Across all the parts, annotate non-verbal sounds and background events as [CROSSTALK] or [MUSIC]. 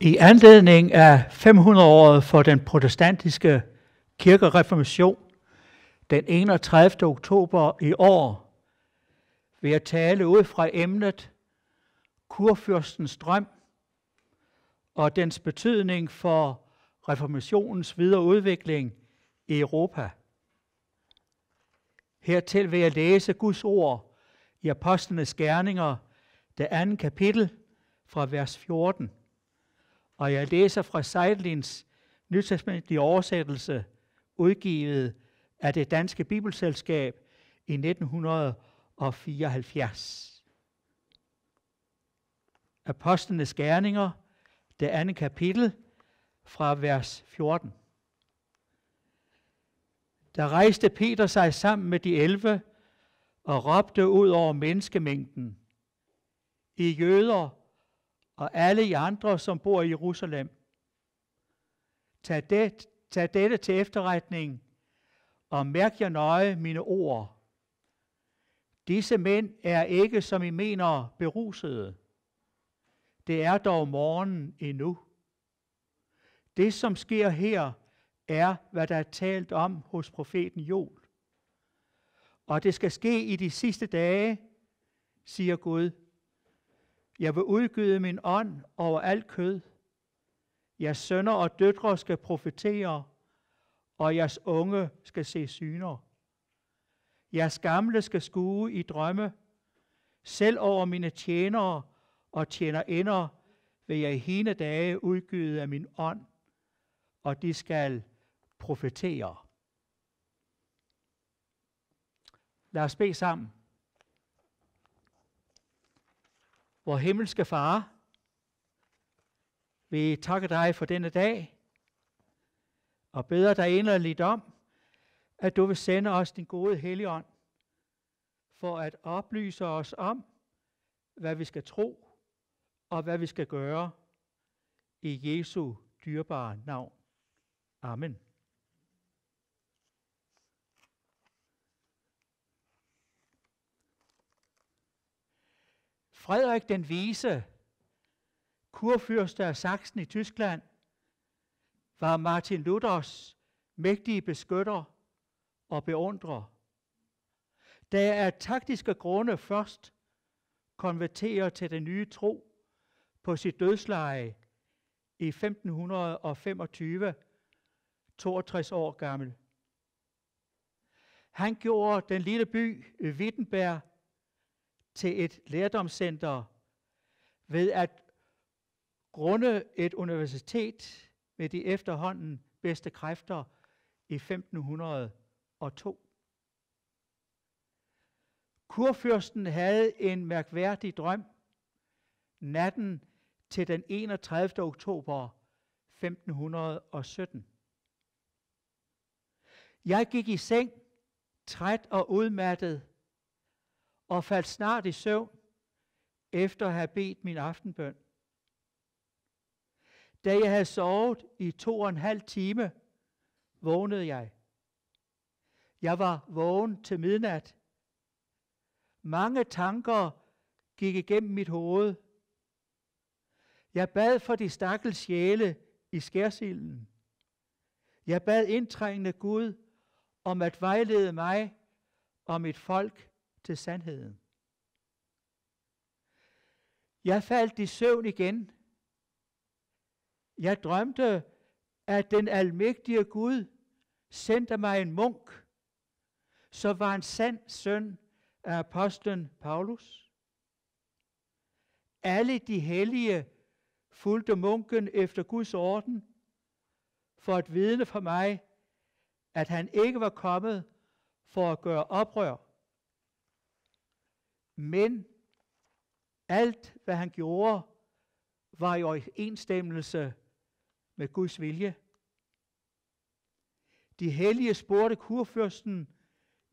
I anledning af 500-året for den protestantiske kirkereformation den 31. oktober i år vil jeg tale ud fra emnet Kurfyrstens drøm og dens betydning for reformationens videre udvikling i Europa. Hertil vil jeg læse Guds ord i Apostlenes Gerninger, det andet kapitel fra vers 14. Og jeg læser fra Seidlins nytestamentlige oversættelse, udgivet af det danske bibelselskab i 1974. Apostlenes Gerninger, det andet kapitel, fra vers 14. Der rejste Peter sig sammen med de elve og råbte ud over menneskemængden. I jøder og alle I andre, som bor i Jerusalem. Tag, det, tag dette til efterretning, og mærk jer nøje mine ord. Disse mænd er ikke, som I mener, berusede. Det er dog morgen endnu. Det, som sker her, er, hvad der er talt om hos profeten Joel. Og det skal ske i de sidste dage, siger Gud jeg vil udgyde min ånd over alt kød. Jeres sønner og døtre skal profetere, og jeres unge skal se syner. Jeres gamle skal skue i drømme. Selv over mine tjenere og tjenerinder vil jeg i hende dage udgyde af min ånd, og de skal profetere. Lad os bede sammen. Vores himmelske far, vi takker dig for denne dag, og beder dig inderligt om, at du vil sende os din gode Helligånd, for at oplyse os om, hvad vi skal tro og hvad vi skal gøre i Jesu dyrbare navn. Amen. Frederik den Vise, kurfyrste af Sachsen i Tyskland, var Martin Luthers mægtige beskytter og beundrer. Da jeg af taktiske grunde først konverterer til den nye tro på sit dødsleje i 1525, 62 år gammel. Han gjorde den lille by Wittenberg til et lærdomscenter ved at grunde et universitet med de efterhånden bedste kræfter i 1502. Kurfyrsten havde en mærkværdig drøm natten til den 31. oktober 1517. Jeg gik i seng, træt og udmattet, og faldt snart i søvn, efter at have bedt min aftenbøn. Da jeg havde sovet i to og en halv time, vågnede jeg. Jeg var vågen til midnat. Mange tanker gik igennem mit hoved. Jeg bad for de stakkels sjæle i skærsilden. Jeg bad indtrængende Gud om at vejlede mig og mit folk til sandheden. Jeg faldt i søvn igen. Jeg drømte, at den almægtige Gud sendte mig en munk, så var en sand søn af apostlen Paulus. Alle de hellige fulgte munken efter Guds orden for at vidne for mig, at han ikke var kommet for at gøre oprør. Men alt, hvad han gjorde, var i enstemmelse med Guds vilje. De hellige spurgte kurfyrsten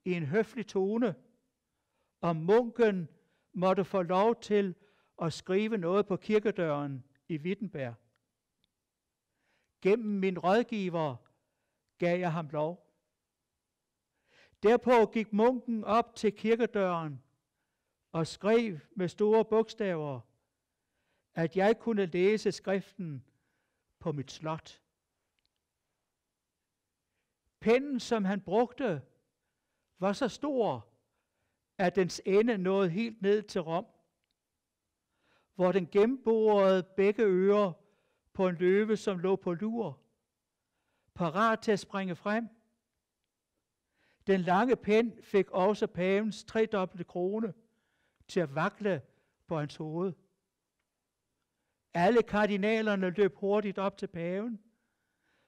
i en høflig tone, om munken måtte få lov til at skrive noget på kirkedøren i Wittenberg. Gennem min rådgiver gav jeg ham lov. Derpå gik munken op til kirkedøren og skrev med store bogstaver, at jeg kunne læse skriften på mit slot. Pennen, som han brugte, var så stor, at dens ende nåede helt ned til Rom, hvor den gennemborede begge ører på en løve, som lå på lur, parat til at springe frem. Den lange pen fik også pavens tredobbelte krone, til at vakle på hans hoved. Alle kardinalerne løb hurtigt op til paven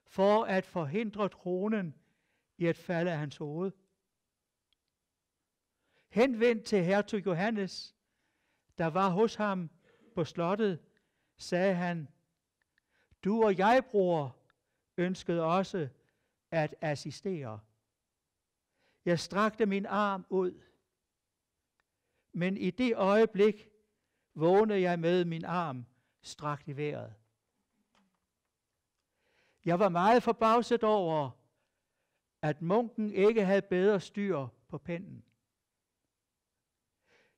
for at forhindre kronen i at falde af hans hoved. Henvendt til hertug Johannes, der var hos ham på slottet, sagde han, du og jeg, bror, ønskede også at assistere. Jeg strakte min arm ud, men i det øjeblik vågnede jeg med min arm strakt i vejret. Jeg var meget forbavset over, at munken ikke havde bedre styr på pinden.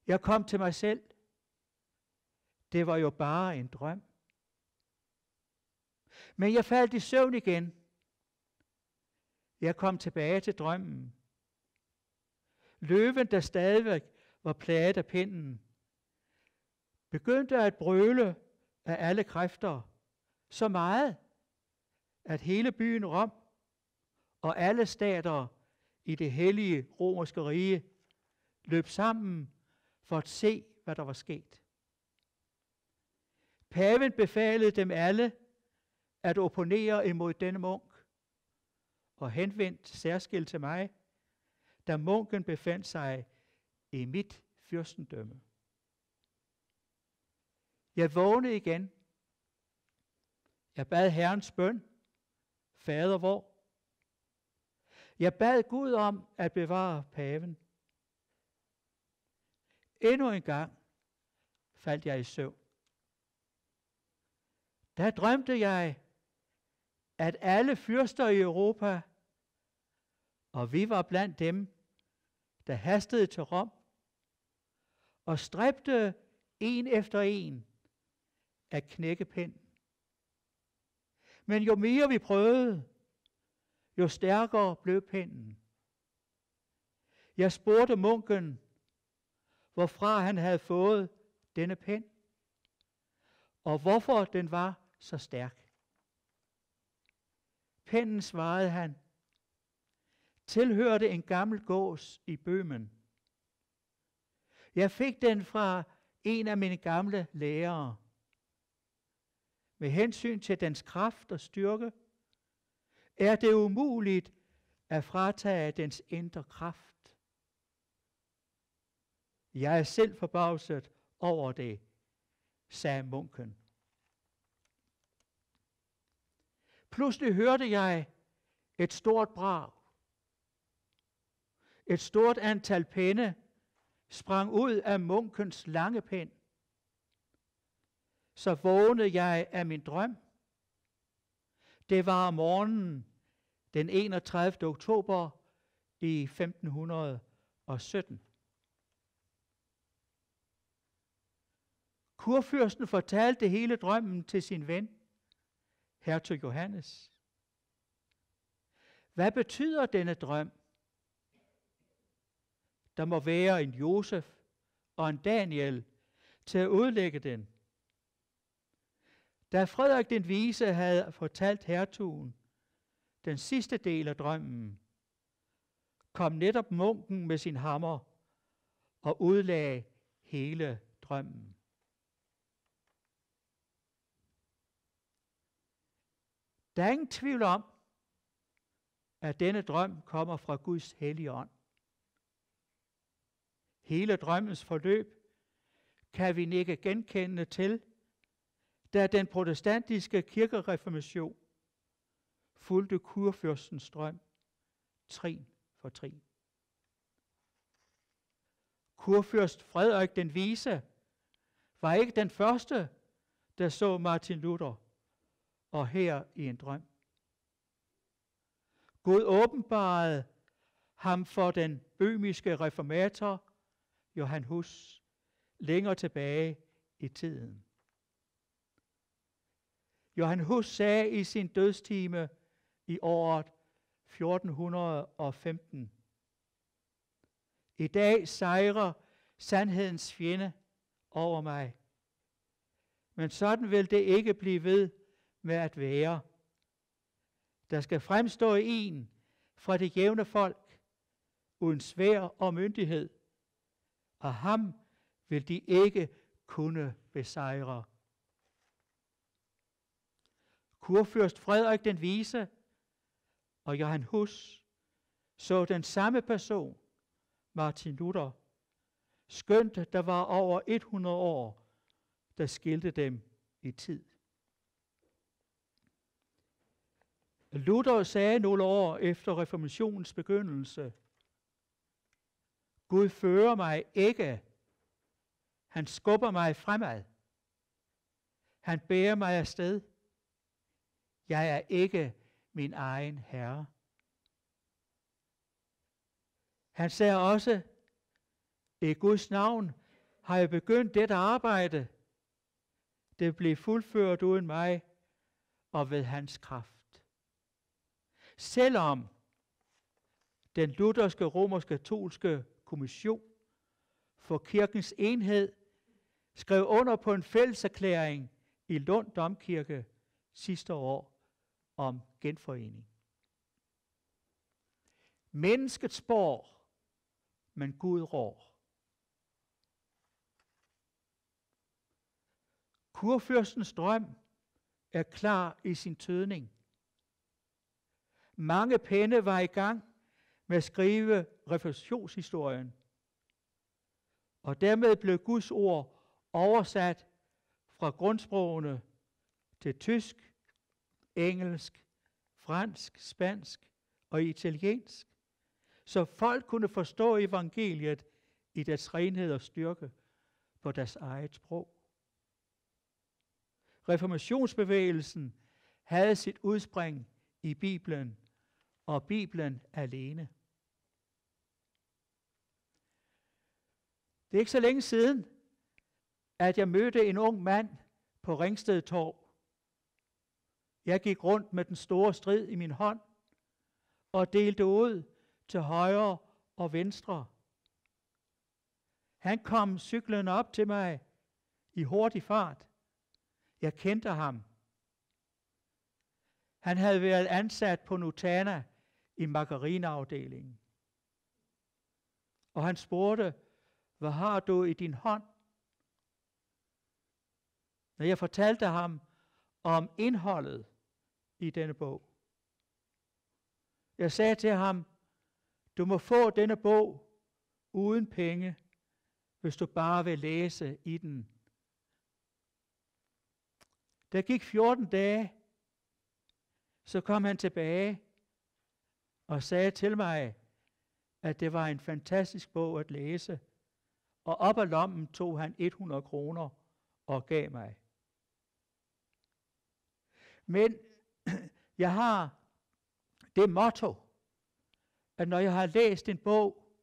Jeg kom til mig selv. Det var jo bare en drøm. Men jeg faldt i søvn igen. Jeg kom tilbage til drømmen. Løven, der stadigvæk var plaget af pinden, begyndte at brøle af alle kræfter så meget, at hele byen Rom og alle stater i det hellige romerske rige løb sammen for at se, hvad der var sket. Paven befalede dem alle at opponere imod denne munk, og henvendt særskilt til mig, da munken befandt sig i mit fyrstendømme. Jeg vågnede igen. Jeg bad Herrens bøn, Fader vor. Jeg bad Gud om at bevare paven. Endnu en gang faldt jeg i søvn. Der drømte jeg, at alle fyrster i Europa, og vi var blandt dem, der hastede til Rom, og stræbte en efter en af knækkepind. Men jo mere vi prøvede, jo stærkere blev pinden. Jeg spurgte munken, hvorfra han havde fået denne pind, og hvorfor den var så stærk. Pinden svarede han, tilhørte en gammel gås i bømen. Jeg fik den fra en af mine gamle lærere. Med hensyn til dens kraft og styrke, er det umuligt at fratage dens indre kraft. Jeg er selv forbavset over det, sagde munken. Pludselig hørte jeg et stort brag. Et stort antal pinde sprang ud af munkens lange pind. så vågnede jeg af min drøm. Det var om morgenen den 31. oktober i 1517. Kurfyrsten fortalte hele drømmen til sin ven, hertug Johannes. Hvad betyder denne drøm? Der må være en Josef og en Daniel til at udlægge den. Da Frederik den Vise havde fortalt hertugen den sidste del af drømmen, kom netop munken med sin hammer og udlagde hele drømmen. Der er ingen tvivl om, at denne drøm kommer fra Guds hellige ånd hele drømmens forløb, kan vi ikke genkende til, da den protestantiske kirkereformation fulgte kurfyrstens drøm trin for trin. Kurfyrst Frederik den Vise var ikke den første, der så Martin Luther og her i en drøm. Gud åbenbarede ham for den bømiske reformator Johan Hus længere tilbage i tiden. Johan Hus sagde i sin dødstime i året 1415, I dag sejrer sandhedens fjende over mig. Men sådan vil det ikke blive ved med at være. Der skal fremstå en fra det jævne folk, uden svær og myndighed, og ham vil de ikke kunne besejre. Kurfyrst Frederik den Vise og Johan Hus så den samme person, Martin Luther, skønt der var over 100 år, der skilte dem i tid. Luther sagde nogle år efter reformationens begyndelse – Gud fører mig ikke. Han skubber mig fremad. Han bærer mig afsted. Jeg er ikke min egen herre. Han sagde også, i Guds navn har jeg begyndt dette arbejde. Det blev fuldført uden mig og ved hans kraft. Selvom den lutherske, romerske, katolske kommission for kirkens enhed skrev under på en fælleserklæring i Lund Domkirke sidste år om genforening. Mennesket spår, men Gud rår. Kurfyrstens drøm er klar i sin tødning. Mange penne var i gang – med at skrive refleksionshistorien. Og dermed blev Guds ord oversat fra grundsprogene til tysk, engelsk, fransk, spansk og italiensk, så folk kunne forstå evangeliet i deres renhed og styrke på deres eget sprog. Reformationsbevægelsen havde sit udspring i Bibelen og Bibelen alene. Det er ikke så længe siden, at jeg mødte en ung mand på Ringsted Torv. Jeg gik rundt med den store strid i min hånd og delte ud til højre og venstre. Han kom cyklen op til mig i hurtig fart. Jeg kendte ham. Han havde været ansat på Nutana i margarineafdelingen. Og han spurgte, hvad har du i din hånd? Når jeg fortalte ham om indholdet i denne bog. Jeg sagde til ham, du må få denne bog uden penge, hvis du bare vil læse i den. Der gik 14 dage, så kom han tilbage og sagde til mig, at det var en fantastisk bog at læse, og op af lommen tog han 100 kroner og gav mig. Men [CLEARS THROAT] jeg har det motto, at når jeg har læst en bog,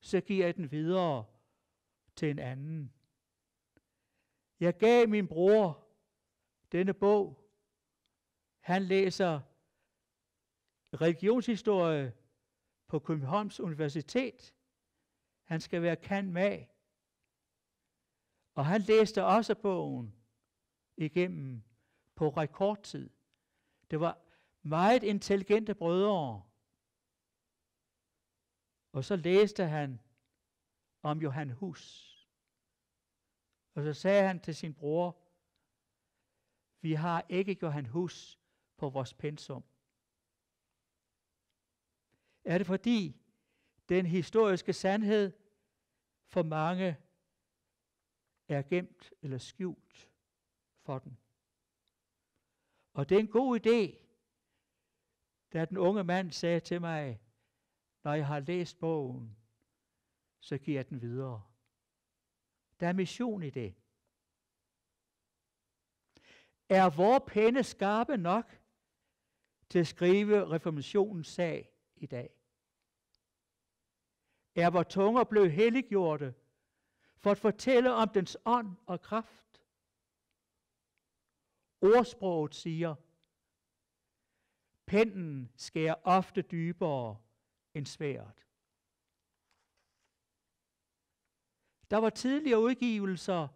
så giver jeg den videre til en anden. Jeg gav min bror denne bog. Han læser religionshistorie på Københavns Universitet. Han skal være kan med. Og han læste også bogen igennem på rekordtid. Det var meget intelligente brødre. Og så læste han om Johan Hus. Og så sagde han til sin bror, vi har ikke Johan Hus på vores pensum er det fordi den historiske sandhed for mange er gemt eller skjult for den. Og det er en god idé, da den unge mand sagde til mig, når jeg har læst bogen, så giver jeg den videre. Der er mission i det. Er vores penne skarpe nok til at skrive reformationens sag? i dag. Er vores tunger blev helliggjorte for at fortælle om dens ånd og kraft. Ordsproget siger, pennen skærer ofte dybere end sværet. Der var tidligere udgivelser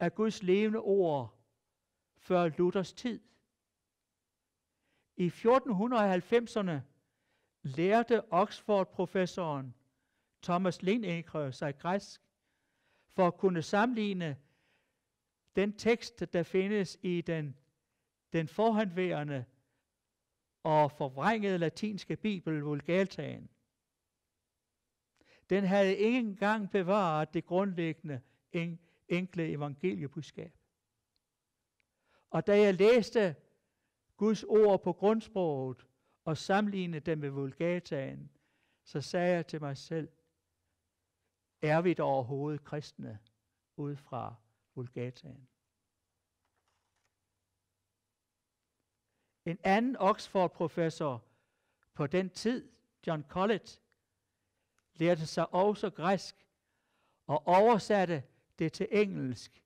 af Guds levende ord før Luthers tid. I 1490'erne lærte Oxford-professoren Thomas Lindekre sig græsk for at kunne sammenligne den tekst, der findes i den, den forhandværende og forvrængede latinske bibel Vulgataen. Den havde ikke engang bevaret det grundlæggende enkle evangeliebudskab. Og da jeg læste Guds ord på grundsproget, og sammenligne den med Vulgataen, så sagde jeg til mig selv, er vi dog overhovedet kristne ud fra Vulgataen? En anden Oxford-professor på den tid, John Collett, lærte sig også græsk og oversatte det til engelsk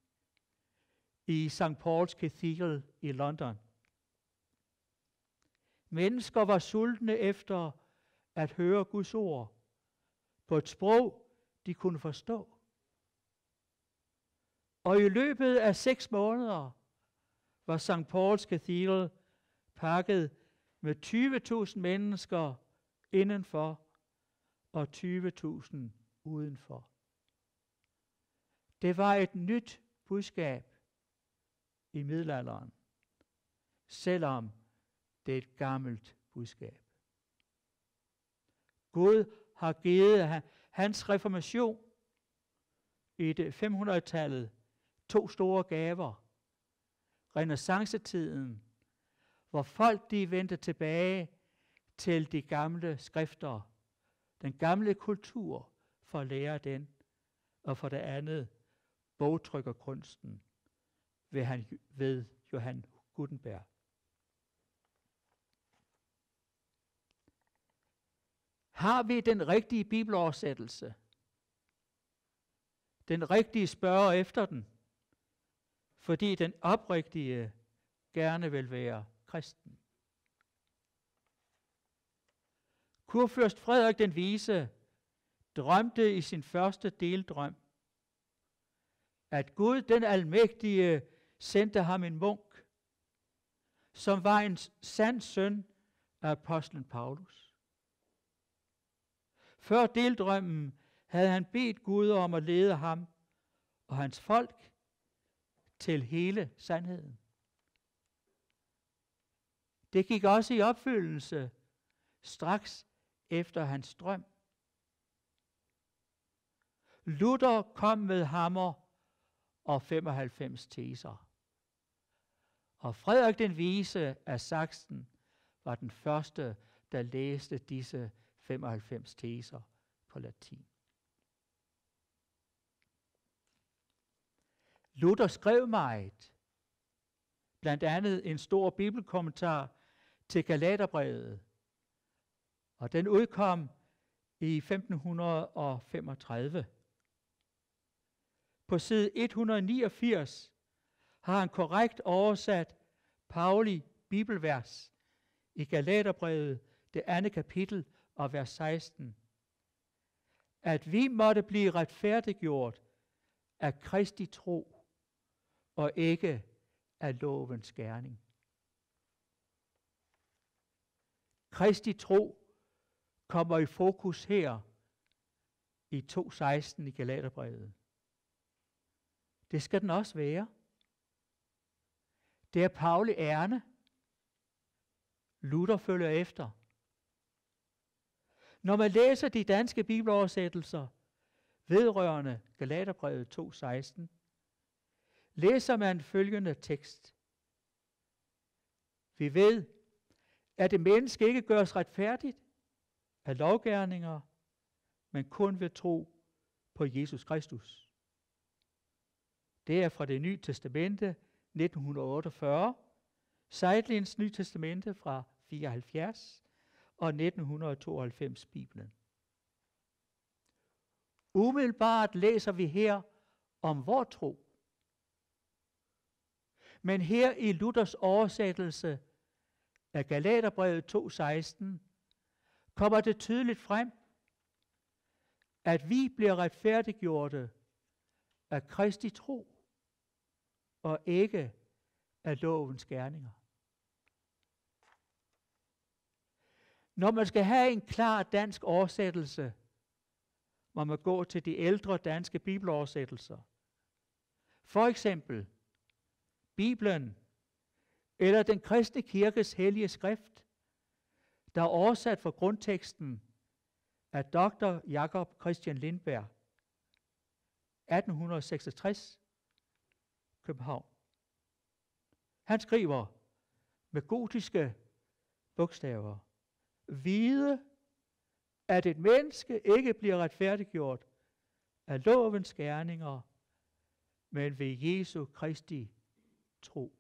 i St. Paul's Cathedral i London. Mennesker var sultne efter at høre Guds ord på et sprog, de kunne forstå. Og i løbet af seks måneder var St. Pauls Cathedral pakket med 20.000 mennesker indenfor og 20.000 udenfor. Det var et nyt budskab i middelalderen, selvom det er et gammelt budskab. Gud har givet hans reformation i det 500-tallet to store gaver. Renaissancetiden, hvor folk de vendte tilbage til de gamle skrifter, den gamle kultur, for at lære den. Og for det andet, bogtrykkerkunsten ved, han, ved Johan Gutenberg. Har vi den rigtige bibeloversættelse? Den rigtige spørger efter den, fordi den oprigtige gerne vil være kristen. Kurfyrst Frederik den Vise drømte i sin første deldrøm, at Gud den Almægtige sendte ham en munk, som var en sand søn af apostlen Paulus. Før deldrømmen havde han bedt Gud om at lede ham og hans folk til hele sandheden. Det gik også i opfyldelse straks efter hans drøm. Luther kom med hammer og 95 teser. Og Frederik den Vise af Sachsen var den første, der læste disse 95 teser på latin. Luther skrev meget, blandt andet en stor bibelkommentar til Galaterbrevet, og den udkom i 1535. På side 189 har han korrekt oversat Pauli bibelvers i Galaterbrevet, det andet kapitel og vers 16, at vi måtte blive retfærdiggjort af Kristi tro og ikke af lovens gerning. Kristi tro kommer i fokus her i 2.16 i Galaterbrevet. Det skal den også være. Det er Pauli ærne. Luther følger efter. Når man læser de danske bibeloversættelser vedrørende Galaterbrevet 2.16, læser man følgende tekst. Vi ved, at det menneske ikke gøres retfærdigt af lovgærninger, men kun ved tro på Jesus Kristus. Det er fra det nye testamente 1948, Seidlins nye testamente fra 74, og 1992 Bibelen. Umiddelbart læser vi her om vor tro. Men her i Luthers oversættelse af Galaterbrevet 2.16 kommer det tydeligt frem, at vi bliver retfærdiggjorte af Kristi tro og ikke af lovens gerninger. Når man skal have en klar dansk oversættelse, må man gå til de ældre danske bibeloversættelser. For eksempel Bibelen eller den kristne kirkes hellige skrift, der er oversat fra grundteksten af dr. Jakob Christian Lindberg, 1866, København. Han skriver med gotiske bogstaver – vide, at et menneske ikke bliver retfærdiggjort af lovens gerninger, men ved Jesu Kristi tro.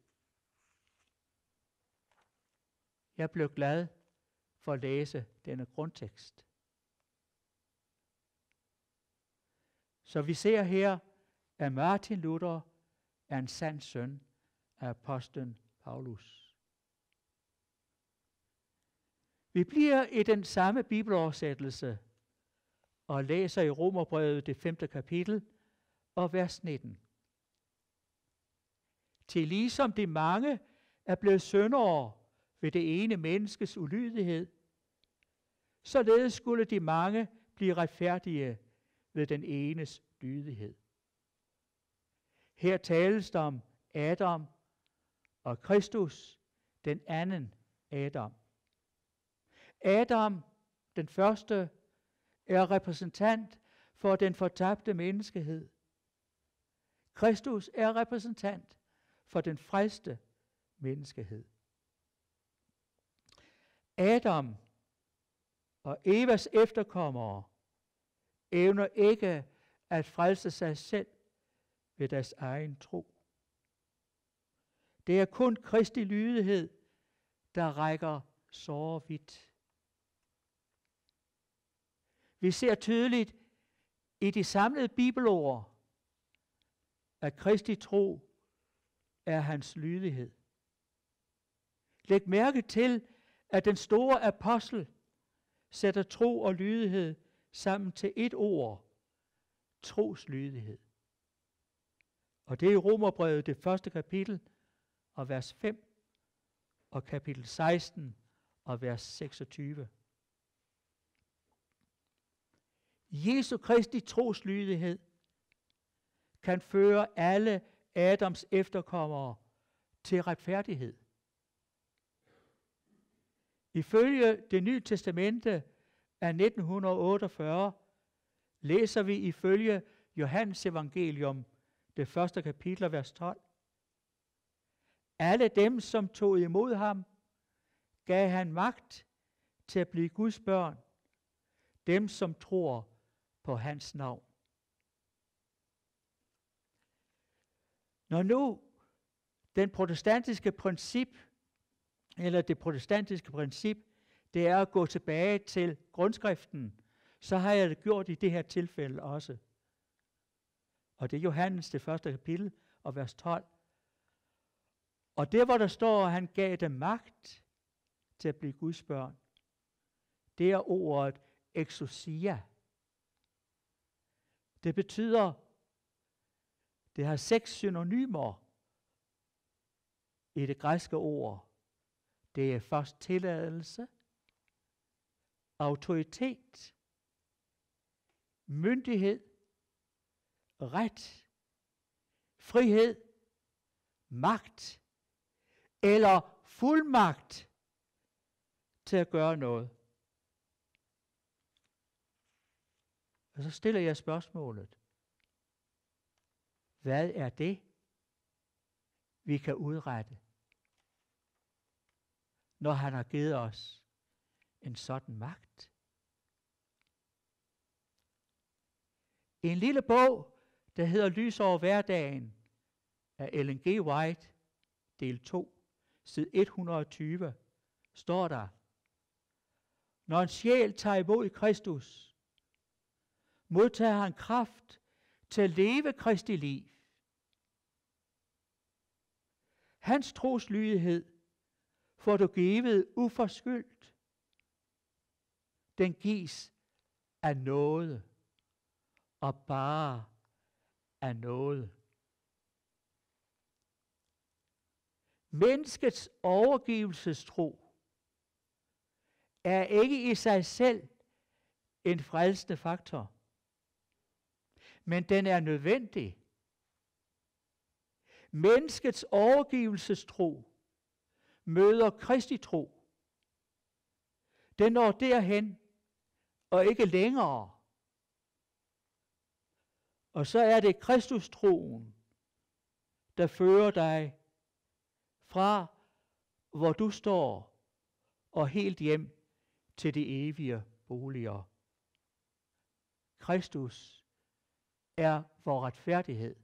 Jeg blev glad for at læse denne grundtekst. Så vi ser her, at Martin Luther er en sand søn af apostlen Paulus. Vi bliver i den samme bibeloversættelse og læser i Romerbrevet det 5. kapitel og vers 19. Til ligesom de mange er blevet syndere ved det ene menneskes ulydighed, således skulle de mange blive retfærdige ved den enes lydighed. Her tales der om Adam og Kristus, den anden Adam. Adam, den første, er repræsentant for den fortabte menneskehed. Kristus er repræsentant for den frelste menneskehed. Adam og Evas efterkommere evner ikke at frelse sig selv ved deres egen tro. Det er kun Kristi lydighed, der rækker så vidt. Vi ser tydeligt i de samlede bibelord, at Kristi tro er hans lydighed. Læg mærke til, at den store apostel sætter tro og lydighed sammen til et ord, troslydighed. Og det er i Romerbrevet, det første kapitel, og vers 5, og kapitel 16, og vers 26. Jesu Kristi troslydighed kan føre alle Adams efterkommere til retfærdighed. Ifølge det nye testamente af 1948 læser vi ifølge Johannes evangelium, det første kapitel, vers 12. Alle dem, som tog imod ham, gav han magt til at blive Guds børn. Dem, som tror på hans navn. Når nu den protestantiske princip, eller det protestantiske princip, det er at gå tilbage til grundskriften, så har jeg det gjort i det her tilfælde også. Og det er Johannes, det første kapitel, og vers 12. Og det, hvor der står, at han gav dem magt til at blive Guds børn, det er ordet exousia. Det betyder, det har seks synonymer i det græske ord. Det er først tilladelse, autoritet, myndighed, ret, frihed, magt eller fuldmagt til at gøre noget. Og så stiller jeg spørgsmålet. Hvad er det, vi kan udrette, når han har givet os en sådan magt? I en lille bog, der hedder Lys over hverdagen, af Ellen G. White, del 2, side 120, står der, Når en sjæl tager imod Kristus, modtager han kraft til at leve Kristi liv. Hans troslydighed får du givet uforskyldt. Den gives af noget og bare af noget. Menneskets overgivelsestro er ikke i sig selv en frelsende faktor men den er nødvendig. Menneskets overgivelsestro møder Kristi tro. Den når derhen, og ikke længere. Og så er det Kristus troen, der fører dig fra, hvor du står, og helt hjem til de evige boliger. Kristus er vor retfærdighed.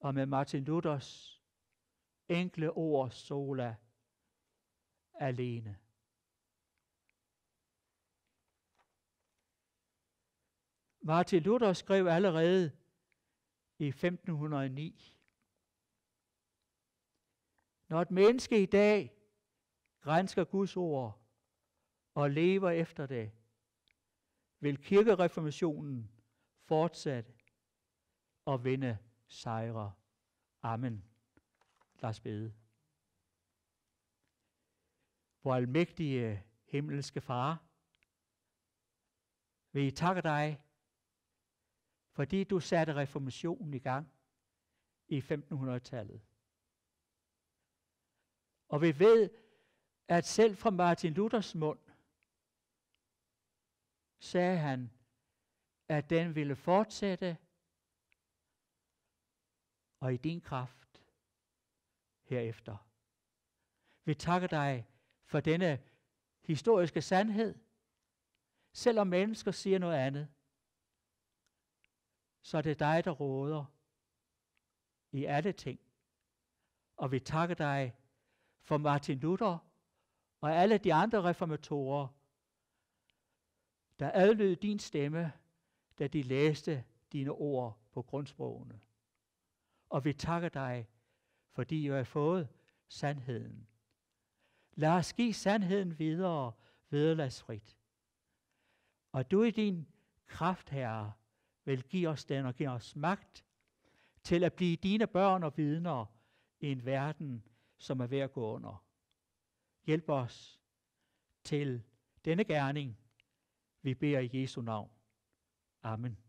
Og med Martin Luthers enkle ord sola alene. Martin Luther skrev allerede i 1509, når et menneske i dag grænsker Guds ord og lever efter det, vil kirkereformationen fortsat at vinde sejre. Amen. Lad os bede. Hvor almægtige himmelske far, vi takker dig, fordi du satte reformationen i gang i 1500-tallet. Og vi ved, at selv fra Martin Luthers mund sagde han, at den ville fortsætte, og i din kraft herefter. Vi takker dig for denne historiske sandhed, selvom mennesker siger noget andet, så er det dig, der råder i alle ting. Og vi takker dig for Martin Luther og alle de andre reformatorer, der adlød din stemme da de læste dine ord på grundsprogene. Og vi takker dig, fordi du har fået sandheden. Lad os give sandheden videre vederlagsfrit. Og du i din kraft, Herre, vil give os den og give os magt til at blive dine børn og vidner i en verden, som er ved at gå under. Hjælp os til denne gerning. Vi beder i Jesu navn. Amen.